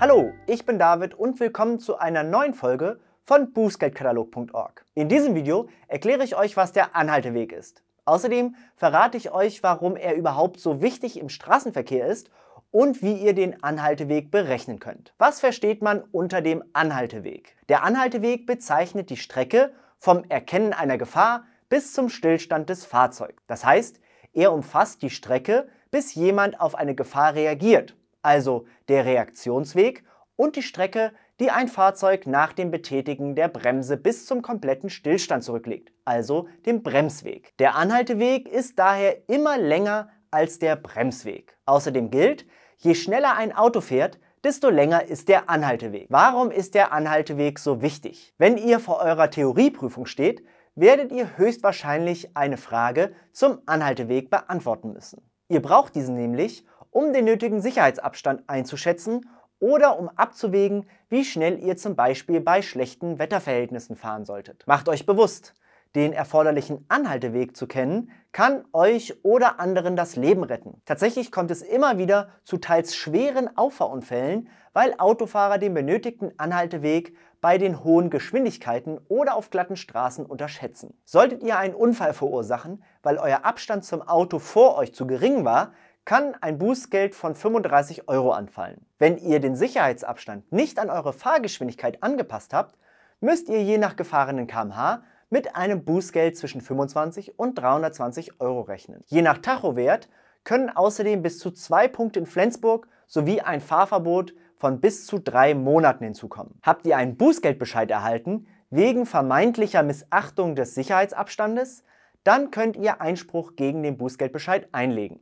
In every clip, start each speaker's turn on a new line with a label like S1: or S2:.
S1: Hallo, ich bin David und willkommen zu einer neuen Folge von Bußgeldkatalog.org. In diesem Video erkläre ich euch, was der Anhalteweg ist. Außerdem verrate ich euch, warum er überhaupt so wichtig im Straßenverkehr ist und wie ihr den Anhalteweg berechnen könnt. Was versteht man unter dem Anhalteweg? Der Anhalteweg bezeichnet die Strecke vom Erkennen einer Gefahr bis zum Stillstand des Fahrzeugs. Das heißt, er umfasst die Strecke, bis jemand auf eine Gefahr reagiert also der Reaktionsweg und die Strecke, die ein Fahrzeug nach dem Betätigen der Bremse bis zum kompletten Stillstand zurücklegt, also dem Bremsweg. Der Anhalteweg ist daher immer länger als der Bremsweg. Außerdem gilt, je schneller ein Auto fährt, desto länger ist der Anhalteweg. Warum ist der Anhalteweg so wichtig? Wenn ihr vor eurer Theorieprüfung steht, werdet ihr höchstwahrscheinlich eine Frage zum Anhalteweg beantworten müssen. Ihr braucht diesen nämlich, um den nötigen Sicherheitsabstand einzuschätzen oder um abzuwägen, wie schnell ihr zum Beispiel bei schlechten Wetterverhältnissen fahren solltet. Macht euch bewusst, den erforderlichen Anhalteweg zu kennen, kann euch oder anderen das Leben retten. Tatsächlich kommt es immer wieder zu teils schweren Auffahrunfällen, weil Autofahrer den benötigten Anhalteweg bei den hohen Geschwindigkeiten oder auf glatten Straßen unterschätzen. Solltet ihr einen Unfall verursachen, weil euer Abstand zum Auto vor euch zu gering war, kann ein Bußgeld von 35 Euro anfallen. Wenn ihr den Sicherheitsabstand nicht an eure Fahrgeschwindigkeit angepasst habt, müsst ihr je nach gefahrenen kmh mit einem Bußgeld zwischen 25 und 320 Euro rechnen. Je nach Tachowert können außerdem bis zu zwei Punkte in Flensburg sowie ein Fahrverbot von bis zu drei Monaten hinzukommen. Habt ihr einen Bußgeldbescheid erhalten wegen vermeintlicher Missachtung des Sicherheitsabstandes, dann könnt ihr Einspruch gegen den Bußgeldbescheid einlegen.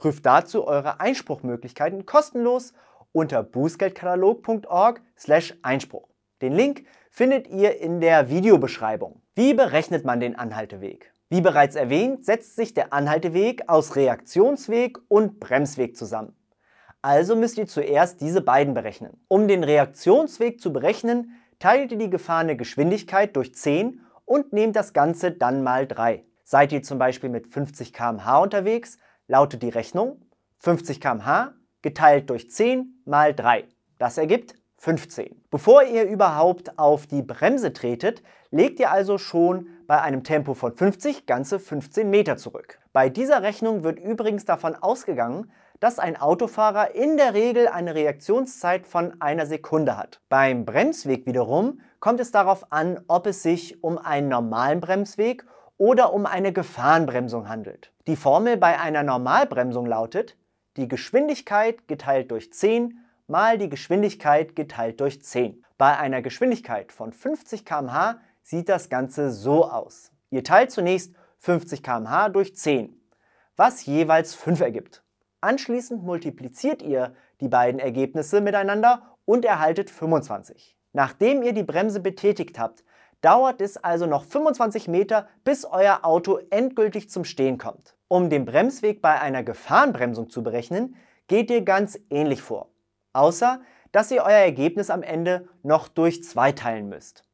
S1: Prüft dazu eure Einspruchmöglichkeiten kostenlos unter bußgeldkatalog.org/einspruch. Den Link findet ihr in der Videobeschreibung. Wie berechnet man den Anhalteweg? Wie bereits erwähnt, setzt sich der Anhalteweg aus Reaktionsweg und Bremsweg zusammen. Also müsst ihr zuerst diese beiden berechnen. Um den Reaktionsweg zu berechnen, teilt ihr die gefahrene Geschwindigkeit durch 10 und nehmt das Ganze dann mal 3. Seid ihr zum Beispiel mit 50 km/h unterwegs, lautet die Rechnung 50 km/h geteilt durch 10 mal 3. Das ergibt 15. Bevor ihr überhaupt auf die Bremse tretet, legt ihr also schon bei einem Tempo von 50 ganze 15 Meter zurück. Bei dieser Rechnung wird übrigens davon ausgegangen, dass ein Autofahrer in der Regel eine Reaktionszeit von einer Sekunde hat. Beim Bremsweg wiederum kommt es darauf an, ob es sich um einen normalen Bremsweg oder um eine Gefahrenbremsung handelt. Die Formel bei einer Normalbremsung lautet die Geschwindigkeit geteilt durch 10 mal die Geschwindigkeit geteilt durch 10. Bei einer Geschwindigkeit von 50 km/h sieht das Ganze so aus. Ihr teilt zunächst 50 km/h durch 10, was jeweils 5 ergibt. Anschließend multipliziert ihr die beiden Ergebnisse miteinander und erhaltet 25. Nachdem ihr die Bremse betätigt habt, dauert es also noch 25 Meter, bis euer Auto endgültig zum Stehen kommt. Um den Bremsweg bei einer Gefahrenbremsung zu berechnen, geht ihr ganz ähnlich vor. Außer, dass ihr euer Ergebnis am Ende noch durch zwei teilen müsst.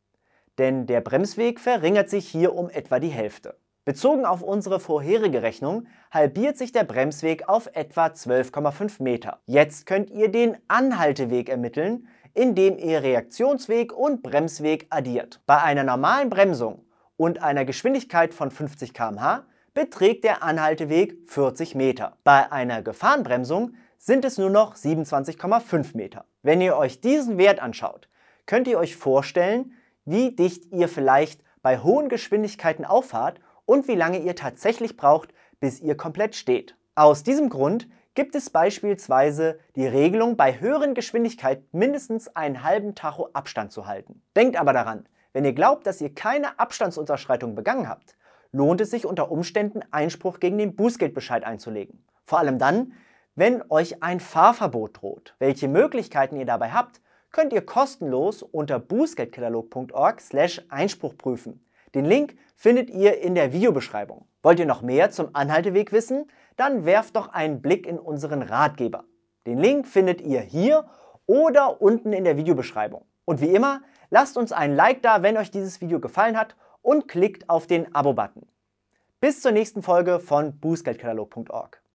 S1: Denn der Bremsweg verringert sich hier um etwa die Hälfte. Bezogen auf unsere vorherige Rechnung halbiert sich der Bremsweg auf etwa 12,5 Meter. Jetzt könnt ihr den Anhalteweg ermitteln, indem ihr Reaktionsweg und Bremsweg addiert. Bei einer normalen Bremsung und einer Geschwindigkeit von 50 km/h beträgt der Anhalteweg 40 Meter. Bei einer Gefahrenbremsung sind es nur noch 27,5 Meter. Wenn ihr euch diesen Wert anschaut, könnt ihr euch vorstellen, wie dicht ihr vielleicht bei hohen Geschwindigkeiten auffahrt und wie lange ihr tatsächlich braucht, bis ihr komplett steht. Aus diesem Grund gibt es beispielsweise die Regelung, bei höheren Geschwindigkeiten mindestens einen halben Tacho Abstand zu halten. Denkt aber daran, wenn ihr glaubt, dass ihr keine Abstandsunterschreitung begangen habt, lohnt es sich unter Umständen Einspruch gegen den Bußgeldbescheid einzulegen. Vor allem dann, wenn euch ein Fahrverbot droht. Welche Möglichkeiten ihr dabei habt, könnt ihr kostenlos unter bußgeldkatalog.org Einspruch prüfen. Den Link findet ihr in der Videobeschreibung. Wollt ihr noch mehr zum Anhalteweg wissen? Dann werft doch einen Blick in unseren Ratgeber. Den Link findet ihr hier oder unten in der Videobeschreibung. Und wie immer, lasst uns ein Like da, wenn euch dieses Video gefallen hat und klickt auf den Abo-Button. Bis zur nächsten Folge von bußgeldkatalog.org.